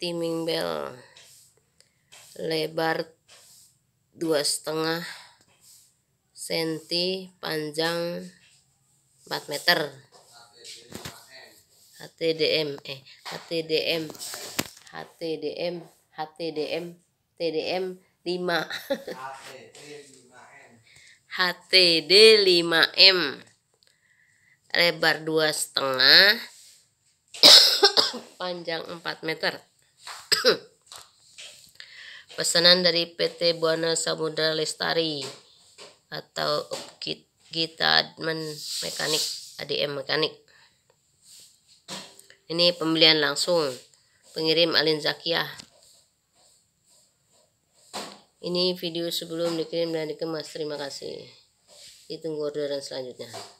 timing bell lebar dua setengah senti panjang 4 meter HTDM eh HTDM HTDM HTDM TDM 5 HTD 5M lebar dua setengah panjang 4 meter Pesanan dari PT Buana Samudra Lestari atau Gita Adman Mekanik ADM Mekanik. Ini pembelian langsung. Pengirim Alin Zakia. Ini video sebelum dikirim dan dikemas. Terima kasih. Ditunggu orderan selanjutnya.